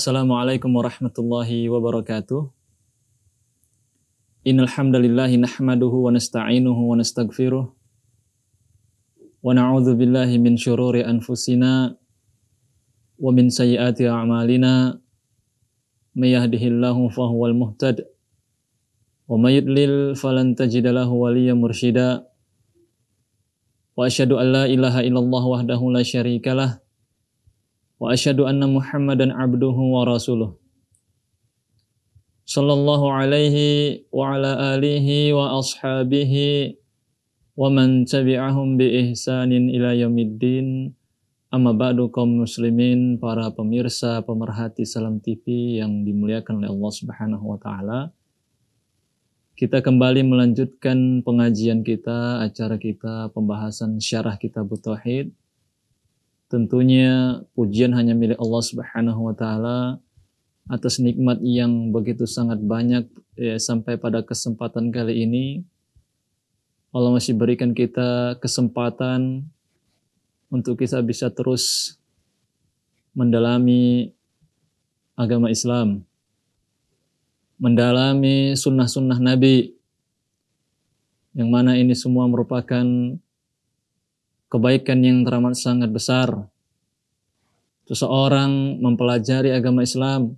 Assalamualaikum warahmatullahi wabarakatuh. Innal hamdalillah nahmaduhu wa nasta'inuhu wa nastaghfiruh. Wa na'udzu billahi min shururi anfusina wa min sayyiati a'malina. May yahdihillahu fahuwal muhtad wa may yudlil falan tajida lahu waliya mursyida. Wa asyhadu an la ilaha illallah wahdahu la syarikalah. وأشهد أن rasuluh sallallahu alaihi صلى الله عليه وعلى آله wa ومن tabi'ahum bi إلى يوم الدين Amma ba'du kaum muslimin, para pemirsa, pemerhati Salam TV yang dimuliakan oleh Allah Subhanahu wa taala. Kita kembali melanjutkan pengajian kita, acara kita, pembahasan syarah kitab Tauhid Tentunya pujian hanya milik Allah Subhanahu wa taala atas nikmat yang begitu sangat banyak ya, sampai pada kesempatan kali ini Allah masih berikan kita kesempatan untuk kita bisa terus mendalami agama Islam, mendalami sunnah-sunnah Nabi, yang mana ini semua merupakan kebaikan yang teramat sangat besar. Seseorang mempelajari agama Islam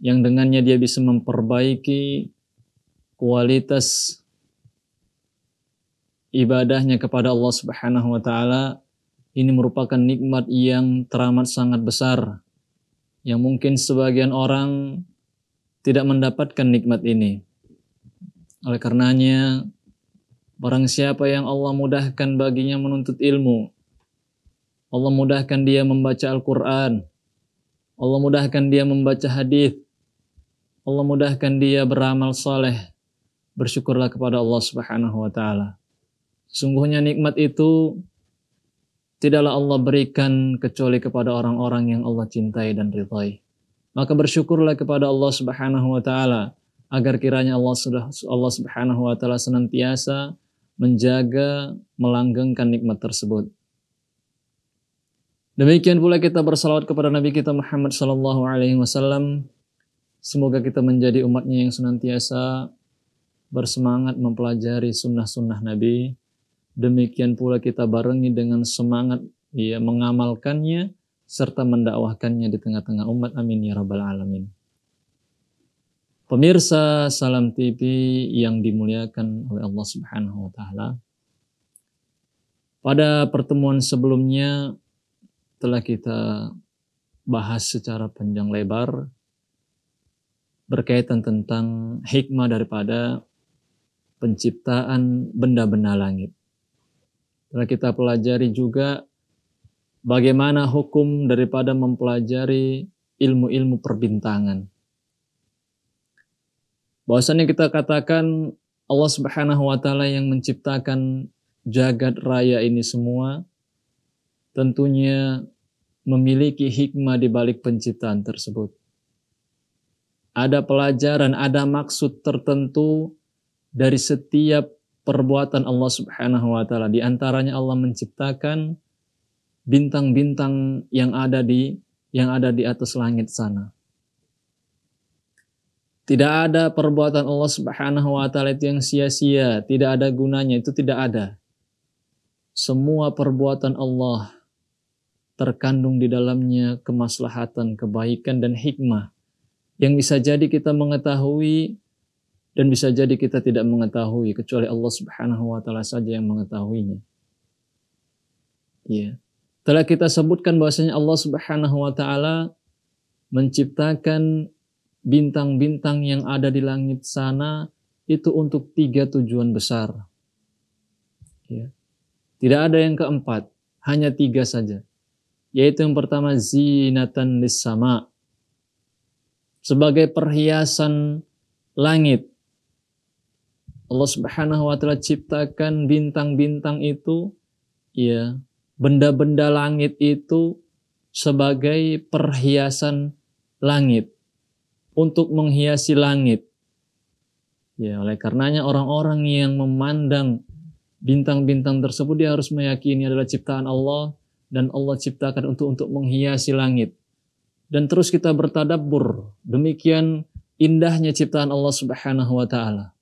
yang dengannya dia bisa memperbaiki kualitas ibadahnya kepada Allah Subhanahu wa taala ini merupakan nikmat yang teramat sangat besar yang mungkin sebagian orang tidak mendapatkan nikmat ini. Oleh karenanya Barang siapa yang Allah mudahkan baginya menuntut ilmu, Allah mudahkan dia membaca Al-Quran, Allah mudahkan dia membaca hadis, Allah mudahkan dia beramal saleh, bersyukurlah kepada Allah Subhanahu wa Ta'ala. Sungguhnya nikmat itu tidaklah Allah berikan kecuali kepada orang-orang yang Allah cintai dan ridhai. Maka bersyukurlah kepada Allah Subhanahu wa Ta'ala agar kiranya Allah Allah Subhanahu wa taala senantiasa menjaga, melanggengkan nikmat tersebut. Demikian pula kita bersalawat kepada Nabi kita Muhammad Sallallahu Alaihi Wasallam. Semoga kita menjadi umatnya yang senantiasa bersemangat mempelajari sunnah-sunnah Nabi. Demikian pula kita barengi dengan semangat ya, mengamalkannya serta mendakwahkannya di tengah-tengah umat. Amin ya rabbal alamin. Pemirsa Salam TV yang dimuliakan oleh Allah Subhanahu wa taala. Pada pertemuan sebelumnya telah kita bahas secara panjang lebar berkaitan tentang hikmah daripada penciptaan benda-benda langit. Telah kita pelajari juga bagaimana hukum daripada mempelajari ilmu-ilmu perbintangan bahwasanya kita katakan Allah Subhanahu wa taala yang menciptakan jagat raya ini semua tentunya memiliki hikmah di balik penciptaan tersebut. Ada pelajaran, ada maksud tertentu dari setiap perbuatan Allah Subhanahu wa taala. Di antaranya Allah menciptakan bintang-bintang yang ada di yang ada di atas langit sana. Tidak ada perbuatan Allah Subhanahu wa taala itu yang sia-sia, tidak ada gunanya, itu tidak ada. Semua perbuatan Allah terkandung di dalamnya kemaslahatan, kebaikan dan hikmah yang bisa jadi kita mengetahui dan bisa jadi kita tidak mengetahui kecuali Allah Subhanahu wa taala saja yang mengetahuinya. Ya. Telah kita sebutkan bahwasanya Allah Subhanahu wa taala menciptakan bintang-bintang yang ada di langit sana itu untuk tiga tujuan besar. Ya. Tidak ada yang keempat, hanya tiga saja. Yaitu yang pertama zinatan lissama. Sebagai perhiasan langit. Allah Subhanahu wa taala ciptakan bintang-bintang itu ya, benda-benda langit itu sebagai perhiasan langit untuk menghiasi langit. Ya, oleh karenanya orang-orang yang memandang bintang-bintang tersebut dia harus meyakini adalah ciptaan Allah dan Allah ciptakan untuk untuk menghiasi langit. Dan terus kita bertadabbur, demikian indahnya ciptaan Allah Subhanahu wa taala.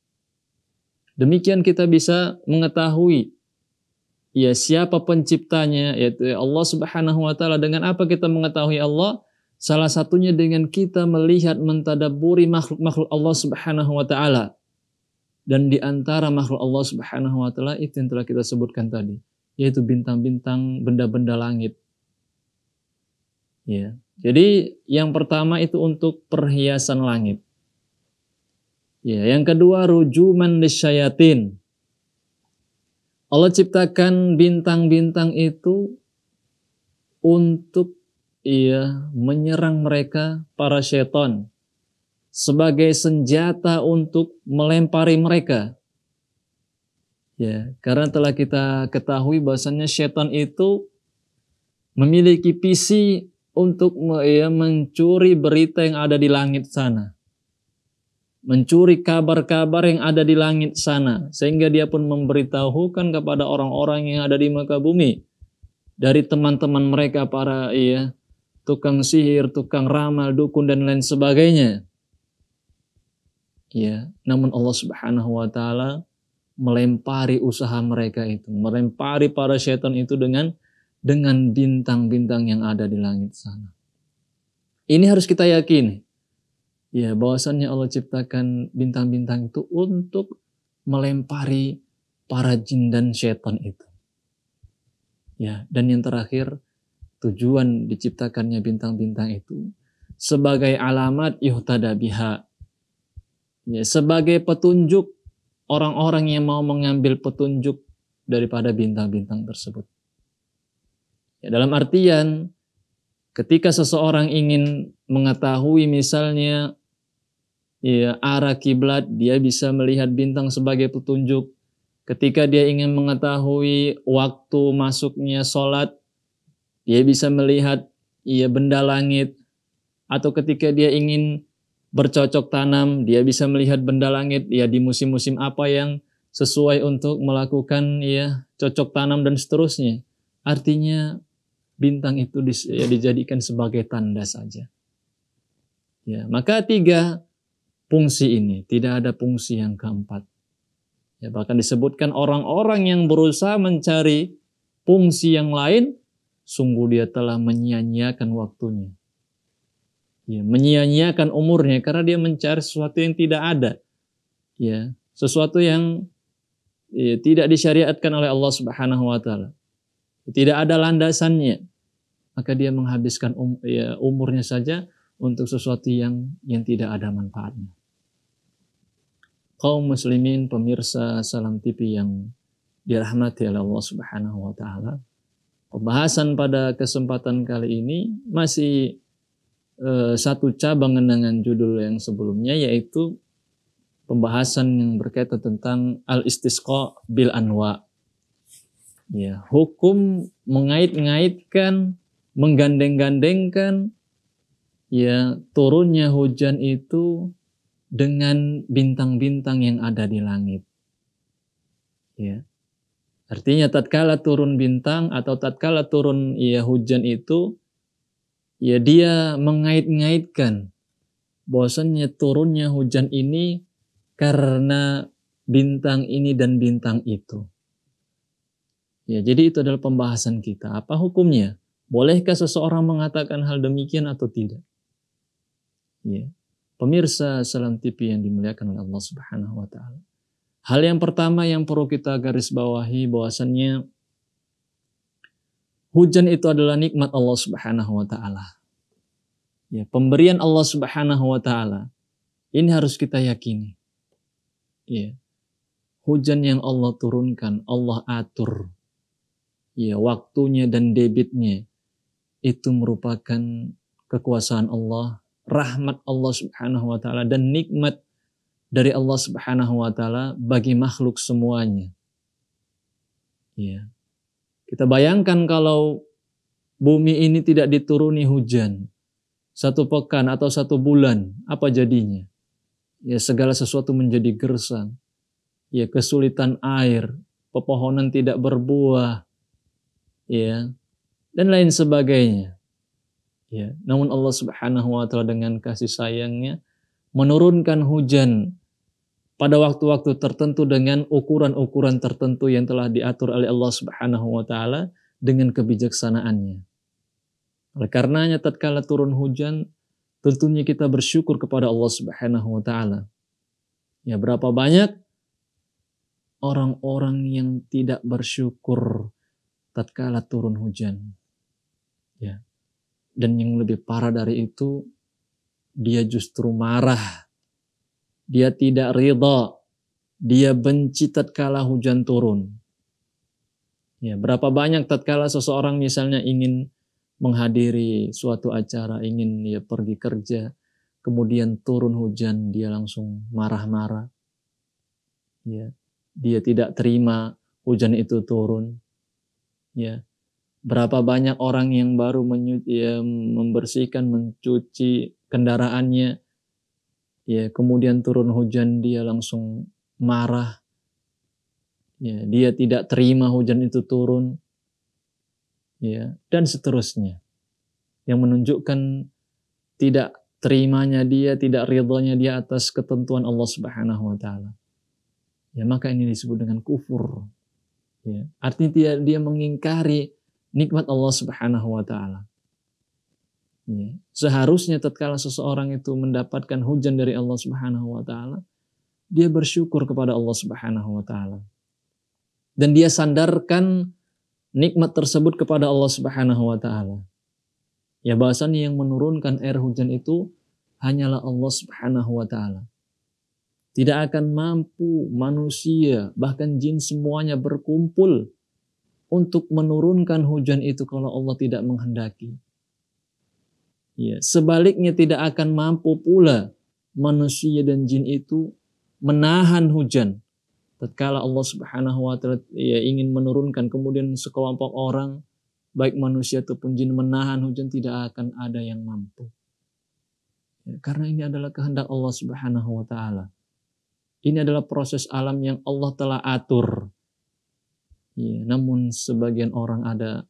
Demikian kita bisa mengetahui ya siapa penciptanya yaitu Allah Subhanahu wa taala dengan apa kita mengetahui Allah Salah satunya dengan kita melihat mentadaburi makhluk-makhluk Allah Subhanahu wa taala. Dan di antara makhluk Allah Subhanahu wa taala itu yang telah kita sebutkan tadi, yaitu bintang-bintang, benda-benda langit. Ya. Jadi yang pertama itu untuk perhiasan langit. Ya, yang kedua rujuman lisyayatin. Allah ciptakan bintang-bintang itu untuk ia menyerang mereka para setan sebagai senjata untuk melempari mereka. Ya, karena telah kita ketahui bahasanya setan itu memiliki visi untuk ia ya, mencuri berita yang ada di langit sana. Mencuri kabar-kabar yang ada di langit sana. Sehingga dia pun memberitahukan kepada orang-orang yang ada di muka bumi. Dari teman-teman mereka para ya, tukang sihir, tukang ramal, dukun dan lain sebagainya. Ya, namun Allah Subhanahu wa taala melempari usaha mereka itu, melempari para setan itu dengan dengan bintang-bintang yang ada di langit sana. Ini harus kita yakin, Ya, bahwasannya Allah ciptakan bintang-bintang itu untuk melempari para jin dan setan itu. Ya, dan yang terakhir, tujuan diciptakannya bintang-bintang itu sebagai alamat yuhtada biha. Ya, sebagai petunjuk orang-orang yang mau mengambil petunjuk daripada bintang-bintang tersebut. Ya, dalam artian ketika seseorang ingin mengetahui misalnya ya, arah kiblat, dia bisa melihat bintang sebagai petunjuk. Ketika dia ingin mengetahui waktu masuknya sholat, dia bisa melihat ya benda langit atau ketika dia ingin bercocok tanam, dia bisa melihat benda langit ya di musim-musim apa yang sesuai untuk melakukan ya cocok tanam dan seterusnya. Artinya bintang itu dis, ya, dijadikan sebagai tanda saja. Ya, maka tiga fungsi ini, tidak ada fungsi yang keempat. Ya, bahkan disebutkan orang-orang yang berusaha mencari fungsi yang lain sungguh dia telah menyia-nyiakan waktunya. Ya, menyia-nyiakan umurnya karena dia mencari sesuatu yang tidak ada. Ya, sesuatu yang ya, tidak disyariatkan oleh Allah Subhanahu wa taala. Tidak ada landasannya. Maka dia menghabiskan um, ya, umurnya saja untuk sesuatu yang yang tidak ada manfaatnya. Kaum muslimin pemirsa Salam TV yang dirahmati oleh Allah Subhanahu wa taala Pembahasan pada kesempatan kali ini masih e, satu cabang dengan judul yang sebelumnya yaitu pembahasan yang berkaitan tentang al-istisqa bil anwa. Ya, hukum mengait-ngaitkan, menggandeng-gandengkan ya turunnya hujan itu dengan bintang-bintang yang ada di langit. Ya. Artinya tatkala turun bintang atau tatkala turun ya hujan itu ya dia mengait-ngaitkan bahwasannya turunnya hujan ini karena bintang ini dan bintang itu. Ya, jadi itu adalah pembahasan kita. Apa hukumnya? Bolehkah seseorang mengatakan hal demikian atau tidak? Ya. Pemirsa Salam TV yang dimuliakan oleh Allah Subhanahu wa taala. Hal yang pertama yang perlu kita garis bawahi bahwasannya hujan itu adalah nikmat Allah Subhanahu wa taala. Ya, pemberian Allah Subhanahu wa taala. Ini harus kita yakini. Ya. Hujan yang Allah turunkan, Allah atur. Ya, waktunya dan debitnya itu merupakan kekuasaan Allah, rahmat Allah Subhanahu wa taala dan nikmat dari Allah Subhanahu wa taala bagi makhluk semuanya. Ya. Kita bayangkan kalau bumi ini tidak dituruni hujan satu pekan atau satu bulan, apa jadinya? Ya segala sesuatu menjadi gersang. Ya kesulitan air, pepohonan tidak berbuah. Ya. Dan lain sebagainya. Ya, namun Allah Subhanahu wa taala dengan kasih sayangnya menurunkan hujan pada waktu-waktu tertentu dengan ukuran-ukuran tertentu yang telah diatur oleh Allah Subhanahu wa taala dengan kebijaksanaannya. Oleh karenanya tatkala turun hujan tentunya kita bersyukur kepada Allah Subhanahu wa taala. Ya berapa banyak orang-orang yang tidak bersyukur tatkala turun hujan. Ya. Dan yang lebih parah dari itu dia justru marah dia tidak ridha. Dia benci tatkala hujan turun. Ya, berapa banyak tatkala seseorang misalnya ingin menghadiri suatu acara, ingin ya pergi kerja, kemudian turun hujan, dia langsung marah-marah. Ya, dia tidak terima hujan itu turun. Ya. Berapa banyak orang yang baru menyu- ya, membersihkan, mencuci kendaraannya, ya kemudian turun hujan dia langsung marah ya dia tidak terima hujan itu turun ya dan seterusnya yang menunjukkan tidak terimanya dia tidak ridhonya dia atas ketentuan Allah Subhanahu wa taala ya maka ini disebut dengan kufur ya artinya dia, dia mengingkari nikmat Allah Subhanahu wa taala Ya. Seharusnya tatkala seseorang itu mendapatkan hujan dari Allah Subhanahu wa taala, dia bersyukur kepada Allah Subhanahu wa taala. Dan dia sandarkan nikmat tersebut kepada Allah Subhanahu wa taala. Ya bahasanya yang menurunkan air hujan itu hanyalah Allah Subhanahu wa taala. Tidak akan mampu manusia bahkan jin semuanya berkumpul untuk menurunkan hujan itu kalau Allah tidak menghendaki Ya, sebaliknya tidak akan mampu pula manusia dan jin itu menahan hujan. Tatkala Allah Subhanahu wa taala ya, ingin menurunkan kemudian sekelompok orang baik manusia ataupun jin menahan hujan tidak akan ada yang mampu. Ya, karena ini adalah kehendak Allah Subhanahu wa taala. Ini adalah proses alam yang Allah telah atur. Ya, namun sebagian orang ada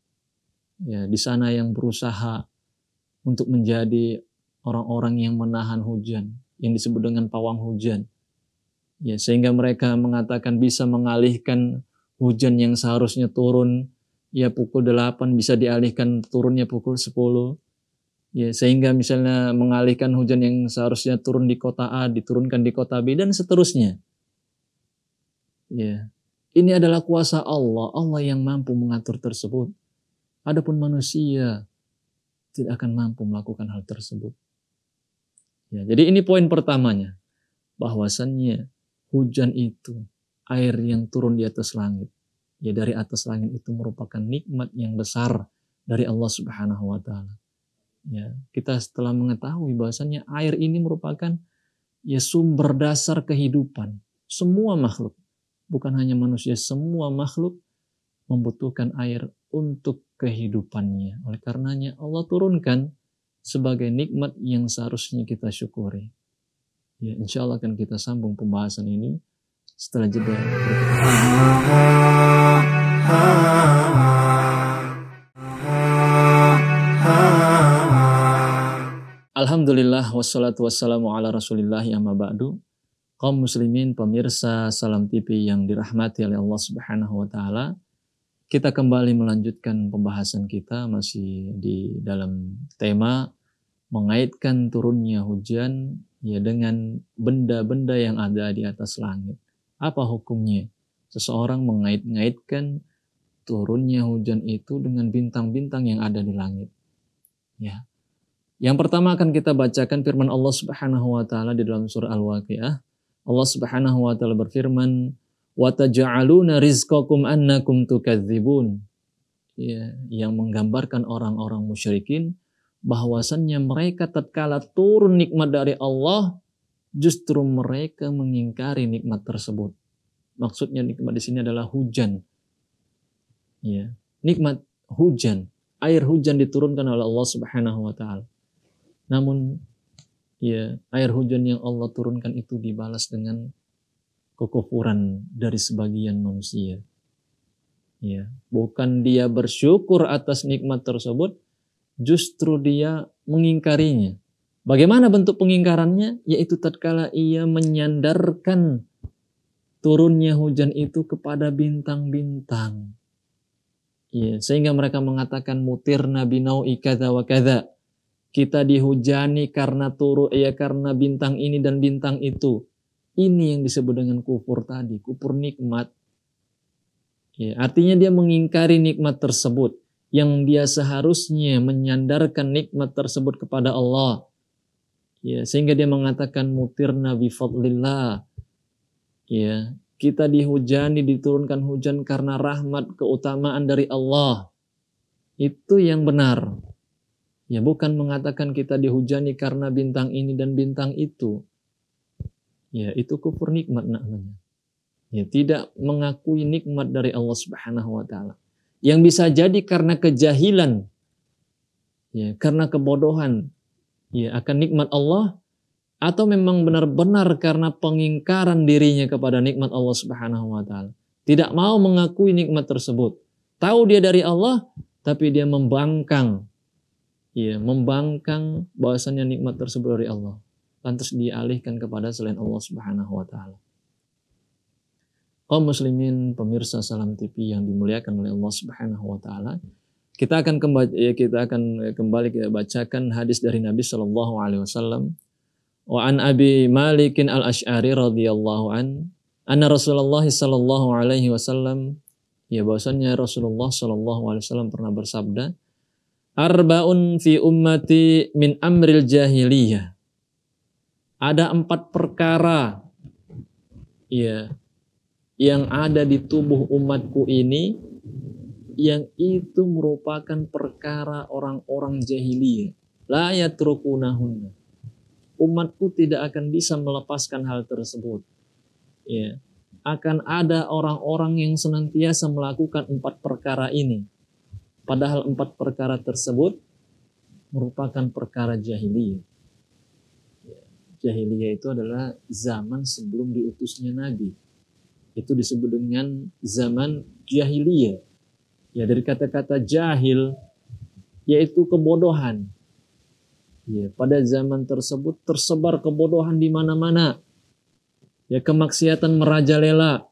ya di sana yang berusaha untuk menjadi orang-orang yang menahan hujan, yang disebut dengan pawang hujan. Ya, sehingga mereka mengatakan bisa mengalihkan hujan yang seharusnya turun ya pukul 8 bisa dialihkan turunnya pukul 10. Ya, sehingga misalnya mengalihkan hujan yang seharusnya turun di kota A diturunkan di kota B dan seterusnya. Ya. Ini adalah kuasa Allah, Allah yang mampu mengatur tersebut. Adapun manusia tidak akan mampu melakukan hal tersebut. Ya, jadi ini poin pertamanya, bahwasannya hujan itu air yang turun di atas langit. Ya dari atas langit itu merupakan nikmat yang besar dari Allah Subhanahu wa taala. Ya, kita setelah mengetahui bahwasannya air ini merupakan ya sumber dasar kehidupan semua makhluk, bukan hanya manusia, semua makhluk membutuhkan air untuk kehidupannya. Oleh karenanya Allah turunkan sebagai nikmat yang seharusnya kita syukuri. Ya, insya Allah akan kita sambung pembahasan ini setelah jeda. Alhamdulillah wassalatu wassalamu ala rasulillah amma ba'du. Kaum muslimin pemirsa Salam TV yang dirahmati oleh Allah Subhanahu wa taala. Kita kembali melanjutkan pembahasan kita masih di dalam tema mengaitkan turunnya hujan ya dengan benda-benda yang ada di atas langit. Apa hukumnya? Seseorang mengait-ngaitkan turunnya hujan itu dengan bintang-bintang yang ada di langit. Ya. Yang pertama akan kita bacakan firman Allah Subhanahu wa taala di dalam surah Al-Waqiah. Allah Subhanahu wa taala berfirman, wa taj'aluna rizqakum annakum Ya, yang menggambarkan orang-orang musyrikin bahwasannya mereka tatkala turun nikmat dari Allah justru mereka mengingkari nikmat tersebut. Maksudnya nikmat di sini adalah hujan. Ya, nikmat hujan, air hujan diturunkan oleh Allah Subhanahu wa taala. Namun ya, air hujan yang Allah turunkan itu dibalas dengan kekufuran dari sebagian manusia. Ya, bukan dia bersyukur atas nikmat tersebut, justru dia mengingkarinya. Bagaimana bentuk pengingkarannya? Yaitu tatkala ia menyandarkan turunnya hujan itu kepada bintang-bintang. Ya, sehingga mereka mengatakan nabi nau ikada wa kada. Kita dihujani karena turu ya karena bintang ini dan bintang itu. Ini yang disebut dengan kufur tadi, kufur nikmat. Ya, artinya dia mengingkari nikmat tersebut yang dia seharusnya menyandarkan nikmat tersebut kepada Allah. Ya, sehingga dia mengatakan mutir nabi fadlillah. Ya, kita dihujani, diturunkan hujan karena rahmat keutamaan dari Allah. Itu yang benar. Ya, bukan mengatakan kita dihujani karena bintang ini dan bintang itu ya itu kufur nikmat namanya. Ya, tidak mengakui nikmat dari Allah Subhanahu wa taala. Yang bisa jadi karena kejahilan ya, karena kebodohan ya akan nikmat Allah atau memang benar-benar karena pengingkaran dirinya kepada nikmat Allah Subhanahu wa taala. Tidak mau mengakui nikmat tersebut. Tahu dia dari Allah tapi dia membangkang. Ya, membangkang bahwasanya nikmat tersebut dari Allah lantas dialihkan kepada selain Allah Subhanahu wa taala. Kaum muslimin pemirsa Salam TV yang dimuliakan oleh Allah Subhanahu wa taala, kita akan kembali ya, kita akan kembali kita bacakan hadis dari Nabi Shallallahu alaihi wasallam. Wa an Abi Malik al Ash'ari radhiyallahu an anna Rasulullah sallallahu alaihi wasallam ya bahwasanya Rasulullah sallallahu alaihi wasallam pernah bersabda Arbaun fi ummati min amril jahiliyah ada empat perkara ya yang ada di tubuh umatku ini yang itu merupakan perkara orang-orang jahiliyah. La yatrukunahunna. Umatku tidak akan bisa melepaskan hal tersebut. Ya. Akan ada orang-orang yang senantiasa melakukan empat perkara ini. Padahal empat perkara tersebut merupakan perkara jahiliyah jahiliyah itu adalah zaman sebelum diutusnya Nabi. Itu disebut dengan zaman jahiliyah. Ya dari kata-kata jahil yaitu kebodohan. Ya, pada zaman tersebut tersebar kebodohan di mana-mana. Ya kemaksiatan merajalela.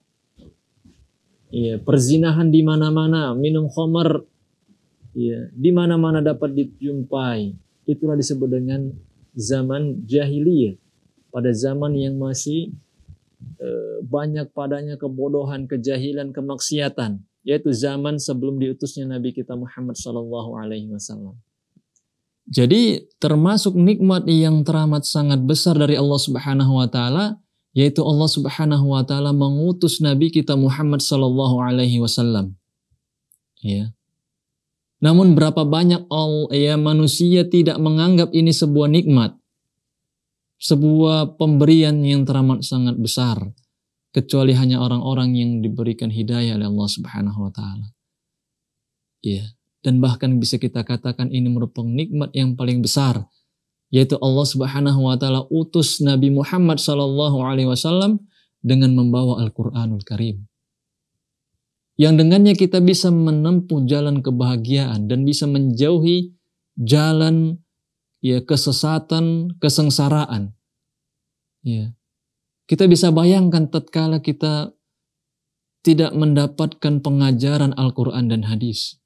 Ya, perzinahan di mana-mana, minum khamar ya di mana-mana dapat dijumpai. Itulah disebut dengan zaman jahiliyah, pada zaman yang masih eh, banyak padanya kebodohan, kejahilan, kemaksiatan, yaitu zaman sebelum diutusnya Nabi kita Muhammad Shallallahu Alaihi Wasallam. Jadi termasuk nikmat yang teramat sangat besar dari Allah Subhanahu wa taala yaitu Allah Subhanahu wa taala mengutus nabi kita Muhammad sallallahu alaihi wasallam. Ya. Namun berapa banyak all ya manusia tidak menganggap ini sebuah nikmat, sebuah pemberian yang teramat sangat besar, kecuali hanya orang-orang yang diberikan hidayah oleh Allah Subhanahu wa taala. ya dan bahkan bisa kita katakan ini merupakan nikmat yang paling besar yaitu Allah Subhanahu wa taala utus Nabi Muhammad sallallahu alaihi wasallam dengan membawa Al-Qur'anul Karim yang dengannya kita bisa menempuh jalan kebahagiaan dan bisa menjauhi jalan ya kesesatan, kesengsaraan. Ya. Kita bisa bayangkan tatkala kita tidak mendapatkan pengajaran Al-Qur'an dan hadis.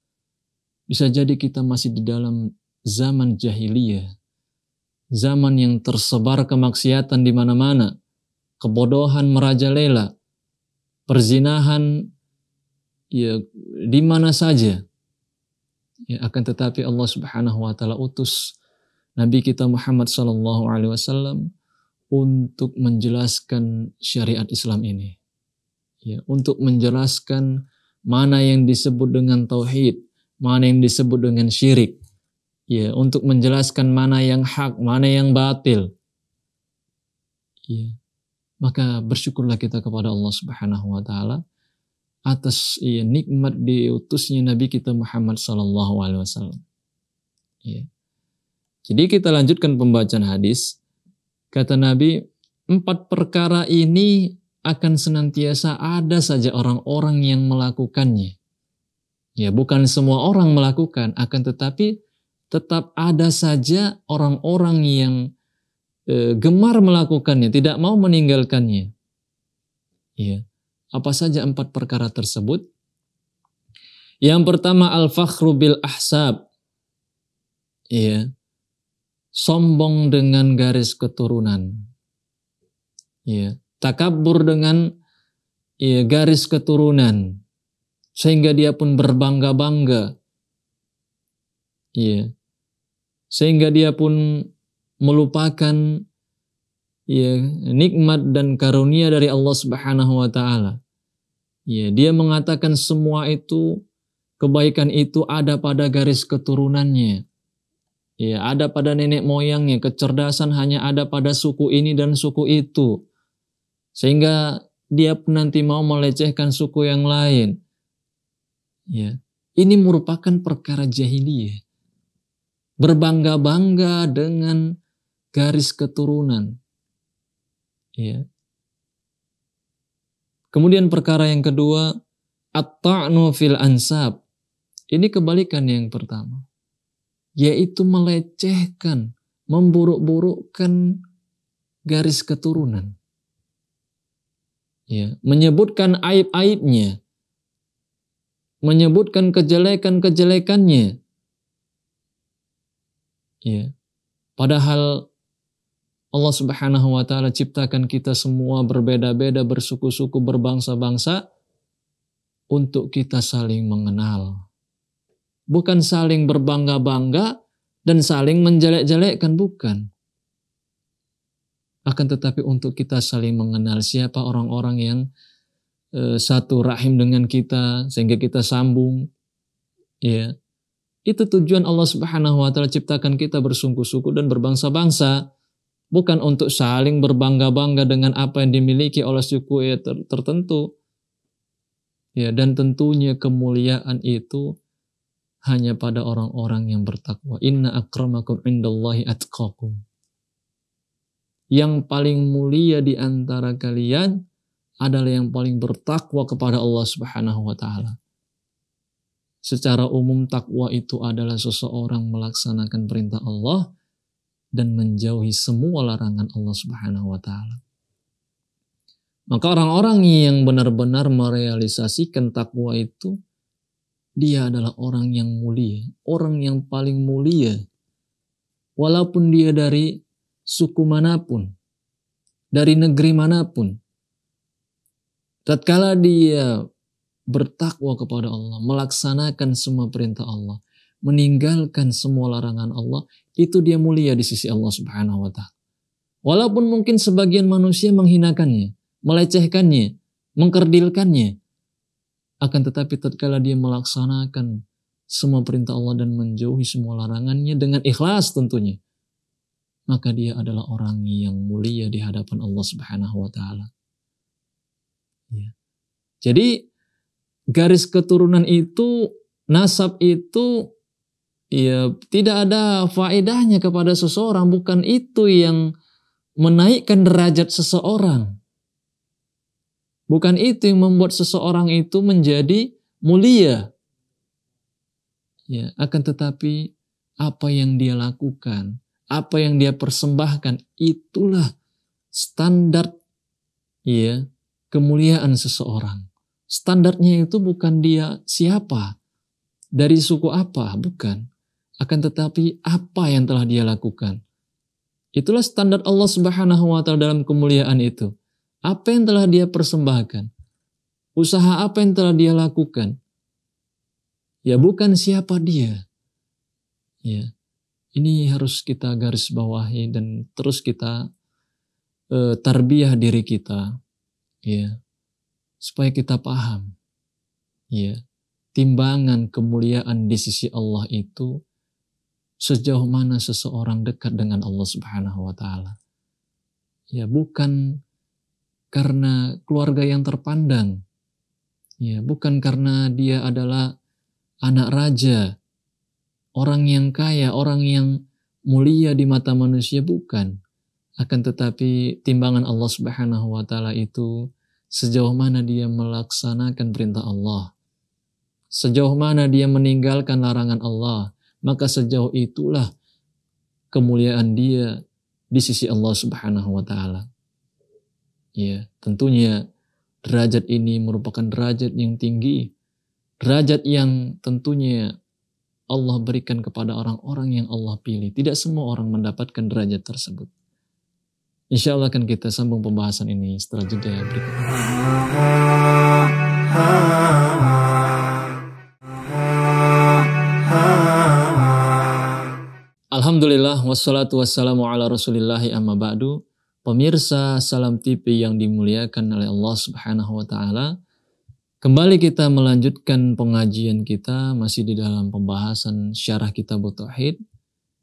Bisa jadi kita masih di dalam zaman jahiliyah. Zaman yang tersebar kemaksiatan di mana-mana, kebodohan merajalela, perzinahan ya di mana saja. Ya, akan tetapi Allah Subhanahu wa taala utus Nabi kita Muhammad sallallahu alaihi wasallam untuk menjelaskan syariat Islam ini. Ya, untuk menjelaskan mana yang disebut dengan tauhid, mana yang disebut dengan syirik. Ya, untuk menjelaskan mana yang hak, mana yang batil. Ya. Maka bersyukurlah kita kepada Allah Subhanahu wa taala atas ya, nikmat diutusnya Nabi kita Muhammad Sallallahu Alaihi Wasallam. Iya. Jadi kita lanjutkan pembacaan hadis. Kata Nabi, empat perkara ini akan senantiasa ada saja orang-orang yang melakukannya. Ya, bukan semua orang melakukan, akan tetapi tetap ada saja orang-orang yang e, gemar melakukannya, tidak mau meninggalkannya. Ya. Apa saja empat perkara tersebut? Yang pertama al-fakhru bil ahsab. Iya. Sombong dengan garis keturunan. Iya. Takabur dengan iya, garis keturunan. Sehingga dia pun berbangga-bangga. Iya. Sehingga dia pun melupakan ya nikmat dan karunia dari Allah Subhanahu wa taala. Ya, dia mengatakan semua itu kebaikan itu ada pada garis keturunannya. Ya, ada pada nenek moyangnya, kecerdasan hanya ada pada suku ini dan suku itu. Sehingga dia nanti mau melecehkan suku yang lain. Ya, ini merupakan perkara jahiliyah. Berbangga-bangga dengan garis keturunan. Ya. Kemudian perkara yang kedua, at-ta'nu fil ansab. Ini kebalikan yang pertama, yaitu melecehkan, memburuk-burukkan garis keturunan. Ya, menyebutkan aib-aibnya, menyebutkan kejelekan-kejelekannya. Ya. Padahal Allah Subhanahu wa taala ciptakan kita semua berbeda-beda, bersuku-suku, berbangsa-bangsa untuk kita saling mengenal. Bukan saling berbangga-bangga dan saling menjelek-jelekkan, bukan. Akan tetapi untuk kita saling mengenal siapa orang-orang yang e, satu rahim dengan kita sehingga kita sambung. Ya. Itu tujuan Allah Subhanahu wa taala ciptakan kita bersungguh-sungguh dan berbangsa-bangsa bukan untuk saling berbangga-bangga dengan apa yang dimiliki oleh suku ter tertentu. Ya, dan tentunya kemuliaan itu hanya pada orang-orang yang bertakwa. Inna akramakum indallahi atqakum. Yang paling mulia di antara kalian adalah yang paling bertakwa kepada Allah Subhanahu wa taala. Secara umum takwa itu adalah seseorang melaksanakan perintah Allah dan menjauhi semua larangan Allah Subhanahu wa taala. Maka orang-orang yang benar-benar merealisasikan takwa itu dia adalah orang yang mulia, orang yang paling mulia walaupun dia dari suku manapun, dari negeri manapun. Tatkala dia bertakwa kepada Allah, melaksanakan semua perintah Allah, meninggalkan semua larangan Allah, itu dia mulia di sisi Allah Subhanahu wa taala. Walaupun mungkin sebagian manusia menghinakannya, melecehkannya, mengkerdilkannya, akan tetapi tatkala dia melaksanakan semua perintah Allah dan menjauhi semua larangannya dengan ikhlas tentunya, maka dia adalah orang yang mulia di hadapan Allah Subhanahu wa taala. Ya. Jadi garis keturunan itu nasab itu ya tidak ada faedahnya kepada seseorang bukan itu yang menaikkan derajat seseorang bukan itu yang membuat seseorang itu menjadi mulia ya akan tetapi apa yang dia lakukan apa yang dia persembahkan itulah standar ya kemuliaan seseorang standarnya itu bukan dia siapa dari suku apa bukan akan tetapi apa yang telah dia lakukan? Itulah standar Allah Subhanahu wa taala dalam kemuliaan itu. Apa yang telah dia persembahkan? Usaha apa yang telah dia lakukan? Ya bukan siapa dia. Ya. Ini harus kita garis bawahi dan terus kita e, tarbiyah diri kita. Ya. Supaya kita paham. Ya. Timbangan kemuliaan di sisi Allah itu sejauh mana seseorang dekat dengan Allah Subhanahu wa taala. Ya, bukan karena keluarga yang terpandang. Ya, bukan karena dia adalah anak raja, orang yang kaya, orang yang mulia di mata manusia bukan. Akan tetapi timbangan Allah Subhanahu wa taala itu sejauh mana dia melaksanakan perintah Allah. Sejauh mana dia meninggalkan larangan Allah maka sejauh itulah kemuliaan dia di sisi Allah Subhanahu wa taala. Ya, tentunya derajat ini merupakan derajat yang tinggi, derajat yang tentunya Allah berikan kepada orang-orang yang Allah pilih. Tidak semua orang mendapatkan derajat tersebut. Insya Allah akan kita sambung pembahasan ini setelah jeda berikut. Alhamdulillah wassalatu wassalamu ala rasulillahi amma ba'du. Pemirsa Salam TV yang dimuliakan oleh Allah Subhanahu wa taala. Kembali kita melanjutkan pengajian kita masih di dalam pembahasan syarah kita tauhid.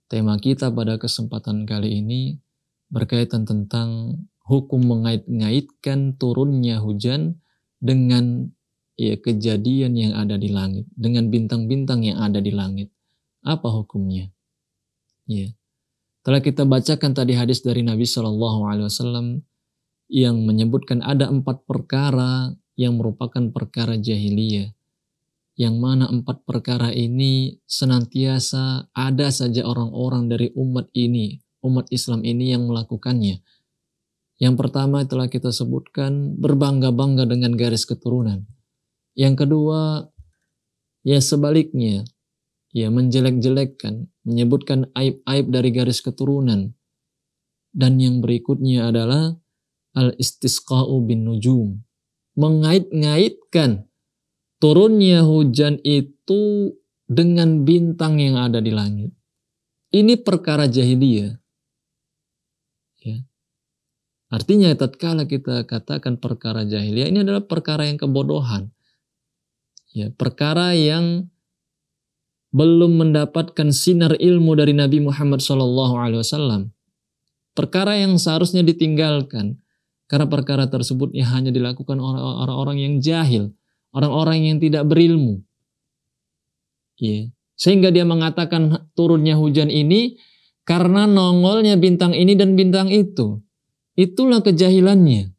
Tema kita pada kesempatan kali ini berkaitan tentang hukum mengait-ngaitkan turunnya hujan dengan ya kejadian yang ada di langit, dengan bintang-bintang yang ada di langit. Apa hukumnya? Ya. Telah kita bacakan tadi hadis dari Nabi Shallallahu Alaihi Wasallam yang menyebutkan ada empat perkara yang merupakan perkara jahiliyah. Yang mana empat perkara ini senantiasa ada saja orang-orang dari umat ini, umat Islam ini yang melakukannya. Yang pertama telah kita sebutkan berbangga-bangga dengan garis keturunan. Yang kedua ya sebaliknya ya menjelek-jelekkan menyebutkan aib-aib dari garis keturunan. Dan yang berikutnya adalah al-istisqa'u bin nujum. Mengait-ngaitkan turunnya hujan itu dengan bintang yang ada di langit. Ini perkara jahiliyah. Ya. Artinya tatkala kita katakan perkara jahiliyah ini adalah perkara yang kebodohan. Ya, perkara yang belum mendapatkan sinar ilmu dari Nabi Muhammad SAW. Perkara yang seharusnya ditinggalkan karena perkara tersebut ya hanya dilakukan oleh orang-orang yang jahil, orang-orang yang tidak berilmu. Ya. Sehingga dia mengatakan turunnya hujan ini karena nongolnya bintang ini dan bintang itu. Itulah kejahilannya.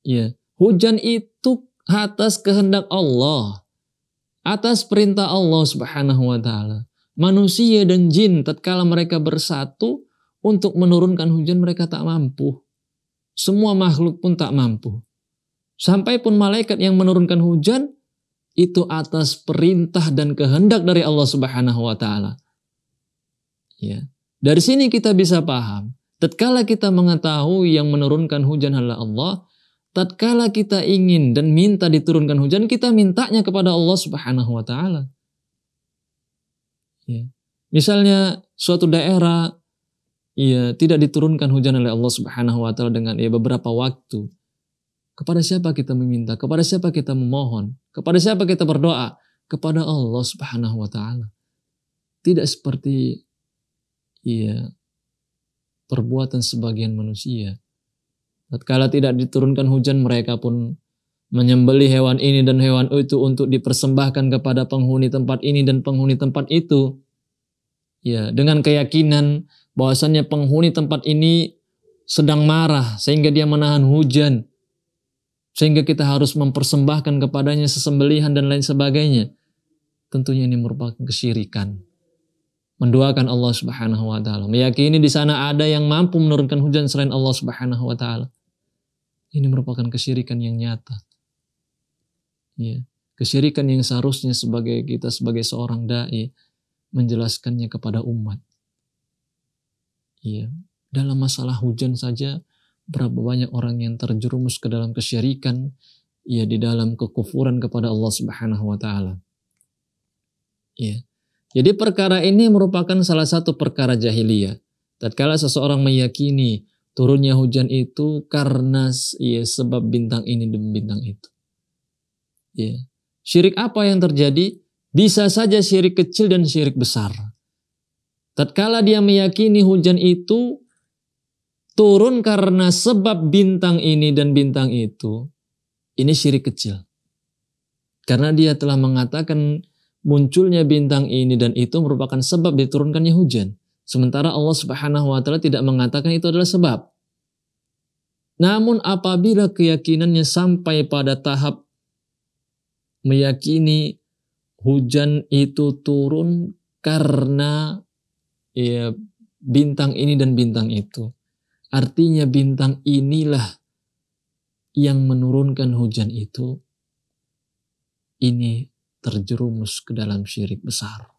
Ya, hujan itu atas kehendak Allah atas perintah Allah Subhanahu wa taala. Manusia dan jin tatkala mereka bersatu untuk menurunkan hujan mereka tak mampu. Semua makhluk pun tak mampu. Sampai pun malaikat yang menurunkan hujan itu atas perintah dan kehendak dari Allah Subhanahu wa taala. Ya. Dari sini kita bisa paham, tatkala kita mengetahui yang menurunkan hujan adalah Allah, tatkala kita ingin dan minta diturunkan hujan, kita mintanya kepada Allah Subhanahu wa taala. Ya. Misalnya suatu daerah ya tidak diturunkan hujan oleh Allah Subhanahu wa taala dengan ya beberapa waktu. Kepada siapa kita meminta? Kepada siapa kita memohon? Kepada siapa kita berdoa? Kepada Allah Subhanahu wa taala. Tidak seperti ya perbuatan sebagian manusia Tatkala tidak diturunkan hujan, mereka pun menyembeli hewan ini dan hewan itu untuk dipersembahkan kepada penghuni tempat ini dan penghuni tempat itu. Ya, dengan keyakinan bahwasannya penghuni tempat ini sedang marah sehingga dia menahan hujan. Sehingga kita harus mempersembahkan kepadanya sesembelihan dan lain sebagainya. Tentunya ini merupakan kesyirikan. Mendoakan Allah Subhanahu wa taala, meyakini di sana ada yang mampu menurunkan hujan selain Allah Subhanahu wa taala ini merupakan kesyirikan yang nyata. Ya, kesyirikan yang seharusnya sebagai kita sebagai seorang dai menjelaskannya kepada umat. Ya, dalam masalah hujan saja berapa banyak orang yang terjerumus ke dalam kesyirikan ya di dalam kekufuran kepada Allah Subhanahu wa taala. Ya. Jadi perkara ini merupakan salah satu perkara jahiliyah. Tatkala seseorang meyakini Turunnya hujan itu karena ya sebab bintang ini dan bintang itu. Ya. Syirik apa yang terjadi? Bisa saja syirik kecil dan syirik besar. Tatkala dia meyakini hujan itu turun karena sebab bintang ini dan bintang itu, ini syirik kecil. Karena dia telah mengatakan munculnya bintang ini dan itu merupakan sebab diturunkannya hujan. Sementara Allah Subhanahu wa taala tidak mengatakan itu adalah sebab. Namun apabila keyakinannya sampai pada tahap meyakini hujan itu turun karena ya bintang ini dan bintang itu. Artinya bintang inilah yang menurunkan hujan itu. Ini terjerumus ke dalam syirik besar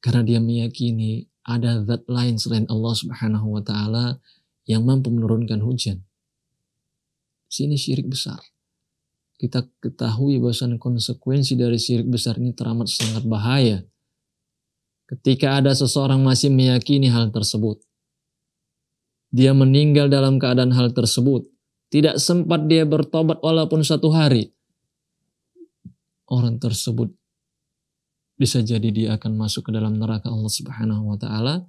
karena dia meyakini ada zat lain selain Allah Subhanahu wa taala yang mampu menurunkan hujan. Sini syirik besar. Kita ketahui bahwa konsekuensi dari syirik besar ini teramat sangat bahaya. Ketika ada seseorang masih meyakini hal tersebut. Dia meninggal dalam keadaan hal tersebut. Tidak sempat dia bertobat walaupun satu hari. Orang tersebut bisa jadi dia akan masuk ke dalam neraka Allah Subhanahu wa taala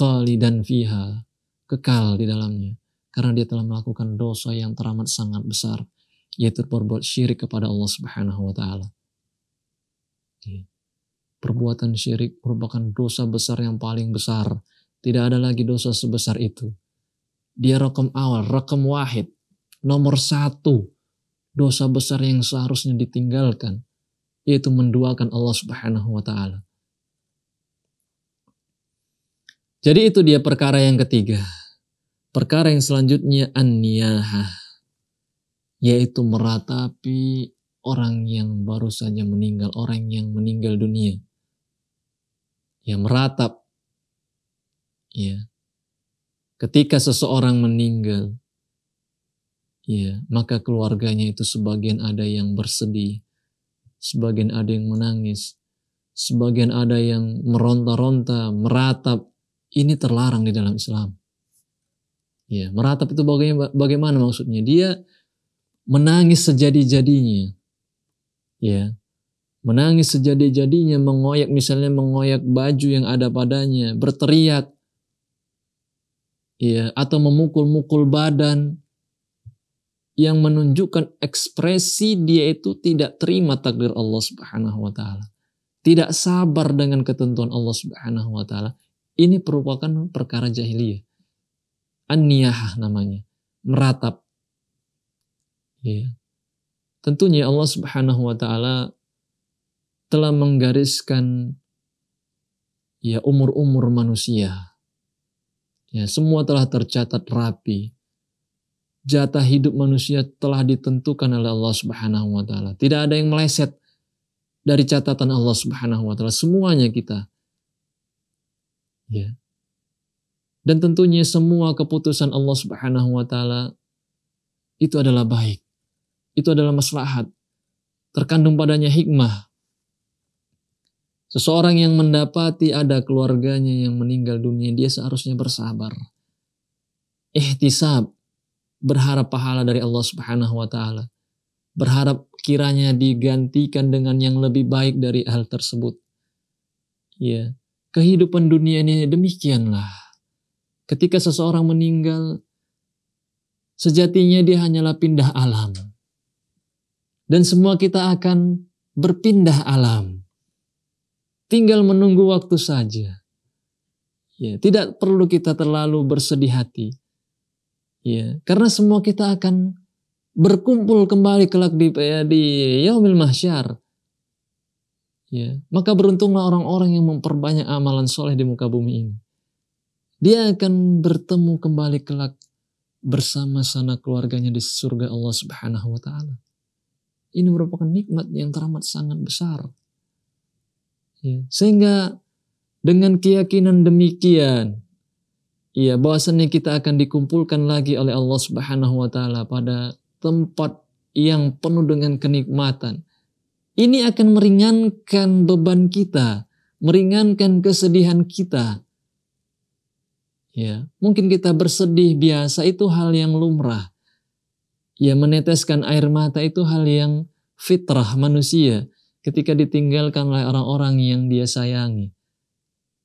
khalidan fiha, kekal di dalamnya karena dia telah melakukan dosa yang teramat sangat besar yaitu berbuat syirik kepada Allah Subhanahu wa taala. Iya. Perbuatan syirik merupakan dosa besar yang paling besar. Tidak ada lagi dosa sebesar itu. Dia rekam awal, rekam wahid, nomor satu dosa besar yang seharusnya ditinggalkan yaitu menduakan Allah Subhanahu wa taala. Jadi itu dia perkara yang ketiga. Perkara yang selanjutnya an yaitu meratapi orang yang baru saja meninggal, orang yang meninggal dunia. Ya meratap ya. Ketika seseorang meninggal ya, maka keluarganya itu sebagian ada yang bersedih, sebagian ada yang menangis, sebagian ada yang meronta-ronta, meratap. Ini terlarang di dalam Islam. Ya, meratap itu bagaimana, bagaimana maksudnya? Dia menangis sejadi-jadinya. Ya, menangis sejadi-jadinya, mengoyak misalnya mengoyak baju yang ada padanya, berteriak, ya, atau memukul-mukul badan, yang menunjukkan ekspresi dia itu tidak terima takdir Allah Subhanahu wa taala. Tidak sabar dengan ketentuan Allah Subhanahu wa taala. Ini merupakan perkara jahiliyah. an namanya, meratap. Ya. Tentunya Allah Subhanahu wa taala telah menggariskan ya umur-umur manusia. Ya, semua telah tercatat rapi jatah hidup manusia telah ditentukan oleh Allah Subhanahu wa taala. Tidak ada yang meleset dari catatan Allah Subhanahu wa taala. Semuanya kita ya. Dan tentunya semua keputusan Allah Subhanahu wa taala itu adalah baik. Itu adalah maslahat. Terkandung padanya hikmah. Seseorang yang mendapati ada keluarganya yang meninggal dunia, dia seharusnya bersabar. Ihtisab, berharap pahala dari Allah Subhanahu wa taala. Berharap kiranya digantikan dengan yang lebih baik dari hal tersebut. Ya, kehidupan dunia ini demikianlah. Ketika seseorang meninggal, sejatinya dia hanyalah pindah alam. Dan semua kita akan berpindah alam. Tinggal menunggu waktu saja. Ya, tidak perlu kita terlalu bersedih hati Ya, karena semua kita akan berkumpul kembali kelak di ya, di yaumil mahsyar. Ya, maka beruntunglah orang-orang yang memperbanyak amalan soleh di muka bumi ini. Dia akan bertemu kembali kelak bersama sana keluarganya di surga Allah Subhanahu wa taala. Ini merupakan nikmat yang teramat sangat besar. Ya, sehingga dengan keyakinan demikian, Iya, bahwasannya kita akan dikumpulkan lagi oleh Allah Subhanahu wa taala pada tempat yang penuh dengan kenikmatan. Ini akan meringankan beban kita, meringankan kesedihan kita. Ya, mungkin kita bersedih biasa itu hal yang lumrah. Ya, meneteskan air mata itu hal yang fitrah manusia ketika ditinggalkan oleh orang-orang yang dia sayangi.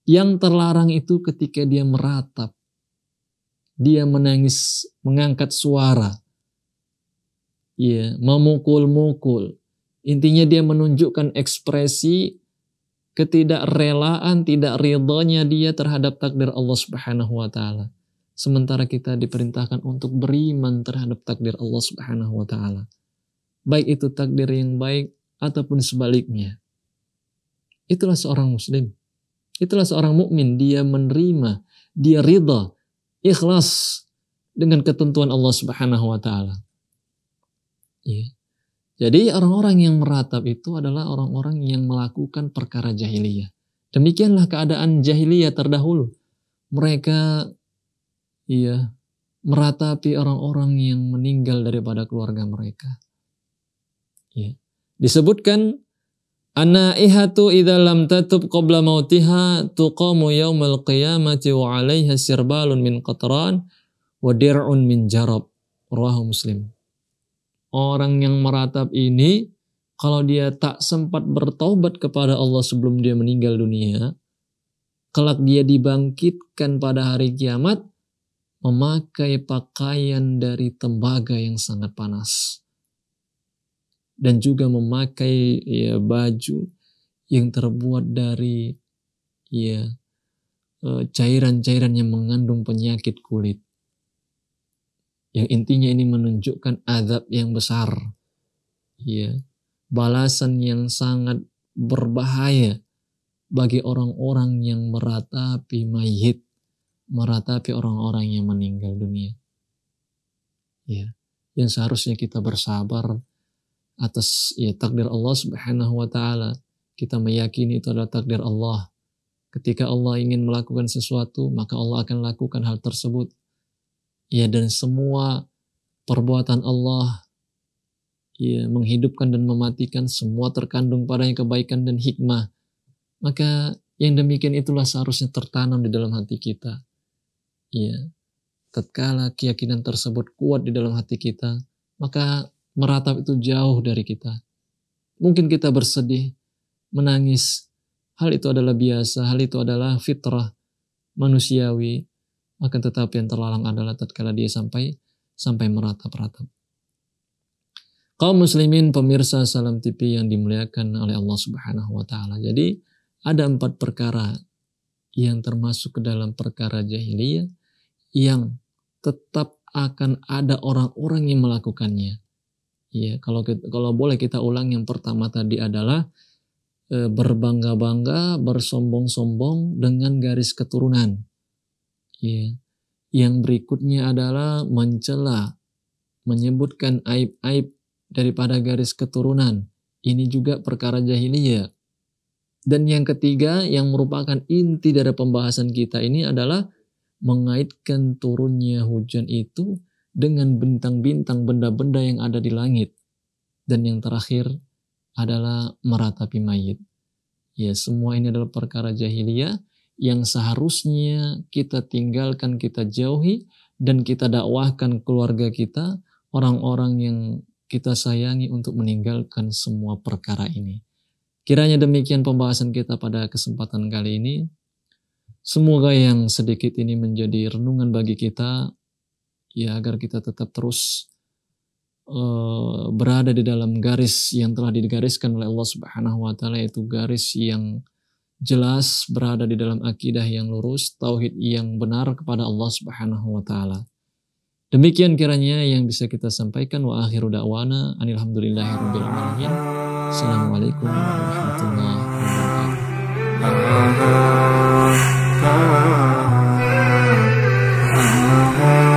Yang terlarang itu ketika dia meratap dia menangis, mengangkat suara. Ya, memukul-mukul. Intinya dia menunjukkan ekspresi ketidakrelaan, tidak ridhonya dia terhadap takdir Allah Subhanahu wa taala. Sementara kita diperintahkan untuk beriman terhadap takdir Allah Subhanahu wa taala. Baik itu takdir yang baik ataupun sebaliknya. Itulah seorang muslim. Itulah seorang mukmin, dia menerima, dia ridha ikhlas dengan ketentuan Allah Subhanahu wa taala. Ya. Jadi orang-orang yang meratap itu adalah orang-orang yang melakukan perkara jahiliyah. Demikianlah keadaan jahiliyah terdahulu. Mereka iya meratapi orang-orang yang meninggal daripada keluarga mereka. Ya. Disebutkan Anaihatu idza lam tatub qabla mautiha tuqamu yaumal qiyamati wa 'alaiha sirbalun min qatran wa dir'un min jarab. Rawahu Muslim. Orang yang meratap ini kalau dia tak sempat bertaubat kepada Allah sebelum dia meninggal dunia, kelak dia dibangkitkan pada hari kiamat memakai pakaian dari tembaga yang sangat panas dan juga memakai ya baju yang terbuat dari ya eh, cairan-cairan yang mengandung penyakit kulit. Yang intinya ini menunjukkan azab yang besar. Ya, balasan yang sangat berbahaya bagi orang-orang yang meratapi mayit, meratapi orang-orang yang meninggal dunia. Ya, yang seharusnya kita bersabar atas ya takdir Allah Subhanahu wa taala. Kita meyakini itu adalah takdir Allah. Ketika Allah ingin melakukan sesuatu, maka Allah akan lakukan hal tersebut. Ya dan semua perbuatan Allah ya menghidupkan dan mematikan semua terkandung padanya kebaikan dan hikmah. Maka yang demikian itulah seharusnya tertanam di dalam hati kita. Ya, tatkala keyakinan tersebut kuat di dalam hati kita, maka meratap itu jauh dari kita. Mungkin kita bersedih, menangis. Hal itu adalah biasa, hal itu adalah fitrah manusiawi. Akan tetapi yang terlarang adalah tatkala dia sampai sampai meratap-ratap. Kaum muslimin pemirsa Salam TV yang dimuliakan oleh Allah Subhanahu wa taala. Jadi ada empat perkara yang termasuk ke dalam perkara jahiliyah yang tetap akan ada orang-orang yang melakukannya. Ya, kalau kita, kalau boleh kita ulang yang pertama tadi adalah e, berbangga-bangga, bersombong-sombong dengan garis keturunan. Ya. Yang berikutnya adalah mencela, menyebutkan aib-aib daripada garis keturunan. Ini juga perkara jahiliyah. Dan yang ketiga yang merupakan inti dari pembahasan kita ini adalah mengaitkan turunnya hujan itu dengan bintang-bintang benda-benda yang ada di langit. Dan yang terakhir adalah meratapi mayit. Ya, semua ini adalah perkara jahiliyah yang seharusnya kita tinggalkan, kita jauhi, dan kita dakwahkan keluarga kita, orang-orang yang kita sayangi untuk meninggalkan semua perkara ini. Kiranya demikian pembahasan kita pada kesempatan kali ini. Semoga yang sedikit ini menjadi renungan bagi kita ya agar kita tetap terus eh, berada di dalam garis yang telah digariskan oleh Allah Subhanahu wa taala yaitu garis yang jelas berada di dalam akidah yang lurus, tauhid yang benar kepada Allah Subhanahu wa taala. Demikian kiranya yang bisa kita sampaikan wa akhiru da'wana alhamdulillahirabbil alamin. Assalamualaikum warahmatullahi wabarakatuh. Ah, ah, ah,